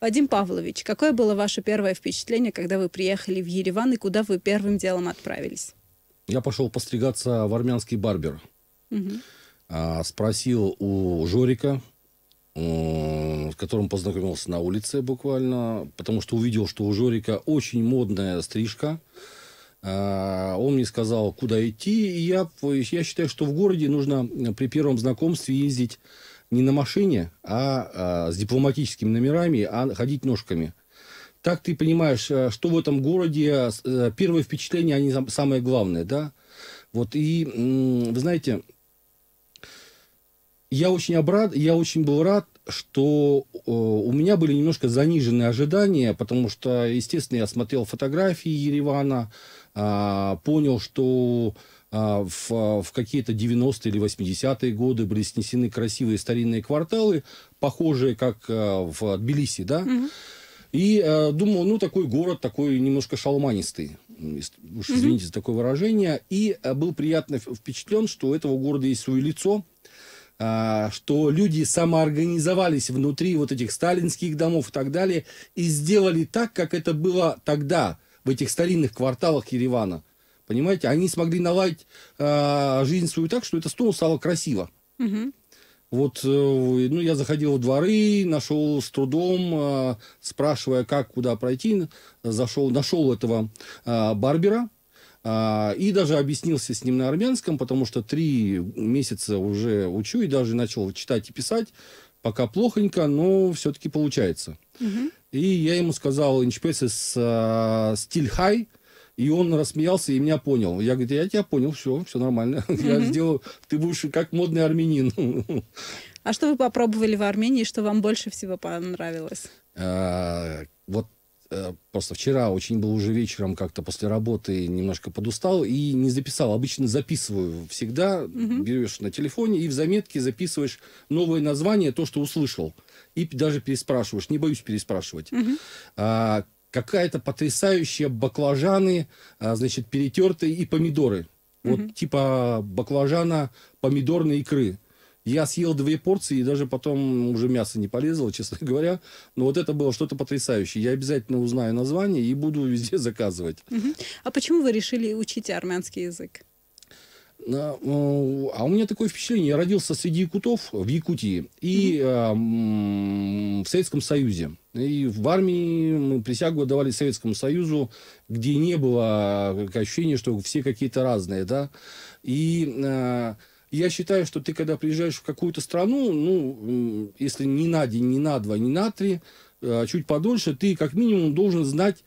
Вадим Павлович, какое было ваше первое впечатление, когда вы приехали в Ереван и куда вы первым делом отправились? Я пошел постригаться в армянский барбер. Угу. спросил у Жорика, с э, которым познакомился на улице буквально, потому что увидел, что у Жорика очень модная стрижка. А, он мне сказал, куда идти, и я, я считаю, что в городе нужно при первом знакомстве ездить не на машине, а, а с дипломатическими номерами, а ходить ножками. Так ты понимаешь, э, что в этом городе, э, э, первые впечатления, они самые главные, да? Вот, и, вы знаете, я очень, обрад, я очень был рад, что у меня были немножко заниженные ожидания, потому что, естественно, я смотрел фотографии Еревана, а, понял, что а, в, а, в какие-то 90-е или 80-е годы были снесены красивые старинные кварталы, похожие как а, в Тбилиси, да? Угу. И э, думал, ну, такой город, такой немножко шалманистый, ну, уж извините mm за такое выражение. И был приятно впечатлен, что у этого города есть свое лицо, что люди самоорганизовались внутри вот этих сталинских домов и так далее, и сделали так, как это было тогда, в этих старинных кварталах Еревана. Понимаете, они смогли наладить э, жизнь свою так, что это снова стало красиво. Угу. Вот, э, ну, я заходил в дворы, нашел с трудом, а, спрашивая, как, куда пройти, зашел, нашел этого а, барбера, и даже объяснился с ним на армянском, потому что три месяца уже учу и даже начал читать и писать. Пока плохонько, но все-таки получается. Угу. И я ему сказал, инчпесы с стиль хай, и он рассмеялся и меня понял. Я говорю, я тебя понял, все, все нормально. Я сделал, ты будешь как модный армянин. А что вы попробовали в Армении, что вам больше всего понравилось? А, вот э, просто вчера очень был уже вечером как-то после работы немножко подустал и не записал. Обычно записываю всегда, угу. берешь на телефоне и в заметке записываешь новое название, то, что услышал. И даже переспрашиваешь, не боюсь переспрашивать. Угу. А, какая-то потрясающая баклажаны, а, значит, перетертые и помидоры. Вот угу. типа баклажана помидорной икры. Я съел две порции и даже потом уже мясо не полезло, честно говоря. Но вот это было что-то потрясающее. Я обязательно узнаю название и буду везде заказывать. Угу. А почему вы решили учить армянский язык? а у меня такое впечатление, я родился среди якутов в Якутии и mm-hmm. э, в Советском Союзе. И в армии мы присягу отдавали Советскому Союзу, где не было а, ощущения, что все какие-то разные, да. И э, я считаю, что ты, когда приезжаешь в какую-то страну, ну, если не на день, не на два, не на три, чуть подольше, ты как минимум должен знать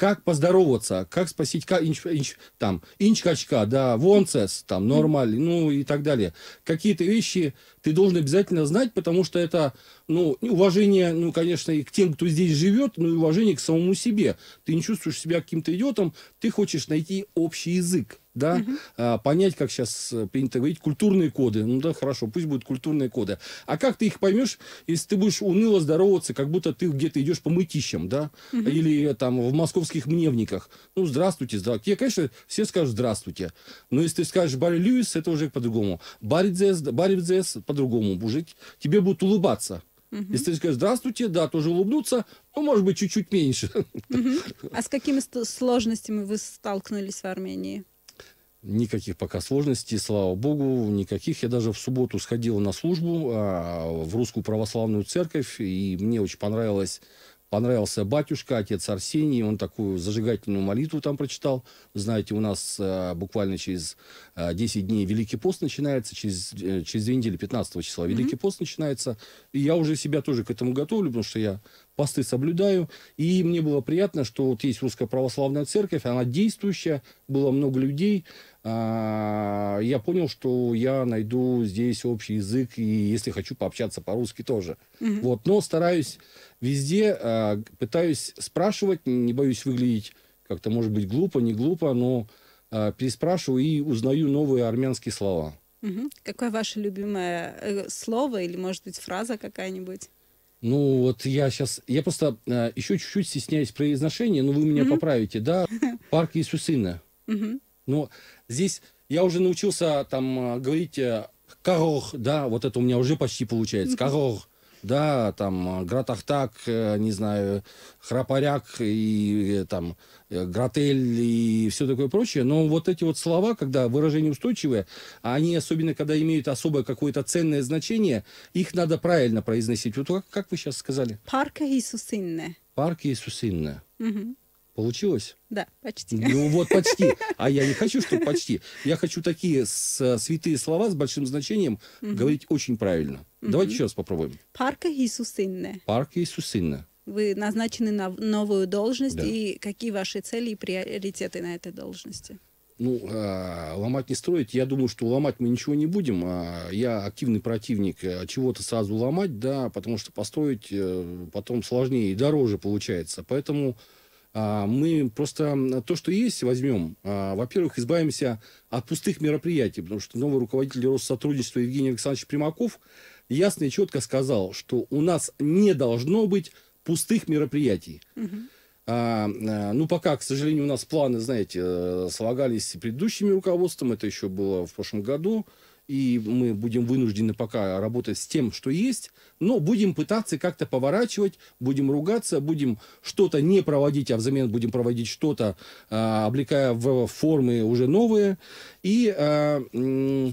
как поздороваться, как спросить, как, инч, инч, там, инчкачка, да, вонцес, там, нормаль, ну и так далее. Какие-то вещи ты должен обязательно знать, потому что это, ну, уважение, ну, конечно, и к тем, кто здесь живет, но ну, и уважение к самому себе. Ты не чувствуешь себя каким-то идиотом, ты хочешь найти общий язык да, угу. понять, как сейчас э, принято говорить, культурные коды. Ну да, хорошо, пусть будут культурные коды. А как ты их поймешь, если ты будешь уныло здороваться, как будто ты где-то идешь по мытищам, да, угу. или э, там в московских мневниках. Ну, здравствуйте, здравствуйте. Я, конечно, все скажут здравствуйте. Но если ты скажешь Барри Льюис, это уже по-другому. Барри Дзес, по-другому. Уже тебе будут улыбаться. Угу. Если ты скажешь «здравствуйте», да, тоже улыбнутся, ну, может быть, чуть-чуть меньше. Угу. А с какими сложностями вы столкнулись в Армении? Никаких пока сложностей, слава богу, никаких. Я даже в субботу сходил на службу а, в Русскую Православную Церковь, и мне очень понравилось понравился батюшка, отец Арсений, он такую зажигательную молитву там прочитал. Знаете, у нас э, буквально через э, а, 10 дней Великий пост начинается, через, э, через 2 недели 15 числа Великий mm-hmm. пост начинается. И я уже себя тоже к этому готовлю, потому что я посты соблюдаю. И мне было приятно, что вот есть Русская Православная Церковь, она действующая, было много людей, а, я понял, что я найду здесь общий язык, и если хочу пообщаться по-русски тоже. Угу. Вот, но стараюсь везде, а, пытаюсь спрашивать, не боюсь выглядеть как-то, может быть, глупо, не глупо, но а, переспрашиваю и узнаю новые армянские слова. Угу. Какое ваше любимое э, слово или, может быть, фраза какая-нибудь? Ну, вот я сейчас... Я просто э, еще чуть-чуть стесняюсь произношения, но вы меня угу. поправите, да? Парк Иисусына. Угу. Но здесь я уже научился там э, говорить э, корох, да, вот это у меня уже почти получается, корох. Да, там э, Гратахтак, не знаю, Храпаряк и там гратель и все такое прочее. Но вот эти вот слова, когда выражения устойчивые, они особенно, когда имеют особое какое-то ценное значение, их надо правильно произносить. Вот как, как вы сейчас сказали? Парка Иисусинне. Парка Иисусинне. Угу. Получилось? Да, почти. Ну вот почти. А я не хочу, чтобы почти. Я хочу такие с, святые слова с большим значением угу. говорить очень правильно. Угу. Давайте еще раз попробуем. Парк Иисусинне. Парк Иисусинне. Вы назначены на новую должность, да. и какие ваши цели и приоритеты на этой должности? ну, э, ломать не строить. Я думаю, что ломать мы ничего не будем. А я активный противник э, чего-то сразу ломать, да, потому что построить э, потом сложнее и дороже получается. Поэтому а, мы просто то, что есть, возьмем. А, во-первых, избавимся от пустых мероприятий, потому что новый руководитель Россотрудничества Евгений Александрович Примаков ясно и четко сказал, что у нас не должно быть пустых мероприятий. Угу. А, э, ну, пока, к сожалению, у нас планы, знаете, э, слагались предыдущими руководством, это еще было в прошлом году, и мы будем вынуждены пока работать с тем, что есть, но будем пытаться как-то поворачивать, будем ругаться, будем что-то не проводить, а взамен будем проводить что-то, э, облекая в формы уже новые. И э, э,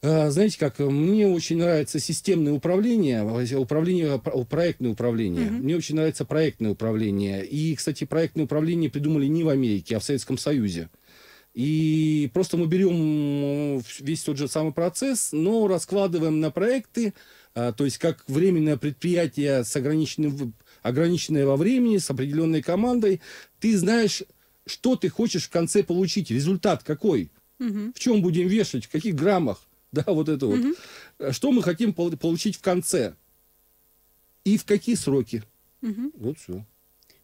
Э, знаете как, мне очень нравится системное управление, э, управление э, проектное управление. Mm-hmm. Мне очень нравится проектное управление. И, кстати, проектное управление придумали не в Америке, а в Советском Союзе. И просто мы берем весь тот же самый процесс, но раскладываем на проекты, то есть как временное предприятие с ограниченным, ограниченное во времени, с определенной командой. Ты знаешь, что ты хочешь в конце получить, результат какой. Угу. В чем будем вешать, в каких граммах. да, вот это вот. Угу. Что мы хотим получить в конце? И в какие сроки? Угу. Вот все.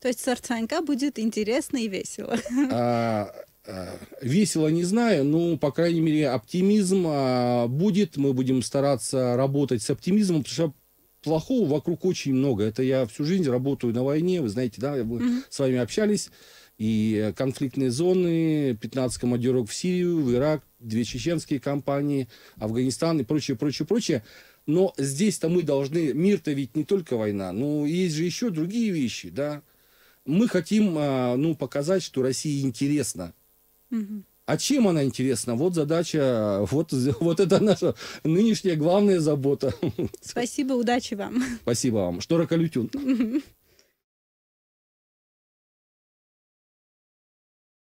То есть сортанька будет интересно и весело. А, а, весело не знаю, но, по крайней мере, оптимизм а, будет. Мы будем стараться работать с оптимизмом, потому что плохого вокруг очень много. Это я всю жизнь работаю на войне, вы знаете, да, мы угу. с вами общались и э, конфликтные зоны, 15 командировок в Сирию, в Ирак, две чеченские компании, Афганистан и прочее, прочее, прочее. Но здесь-то мы должны... Мир-то ведь не только война, но есть же еще другие вещи, да. Мы хотим, а, ну, показать, что России интересно. А чем она интересна? Вот задача, вот, вот это наша нынешняя главная забота. Спасибо, удачи вам. Спасибо вам. Шторокалютюн. Угу.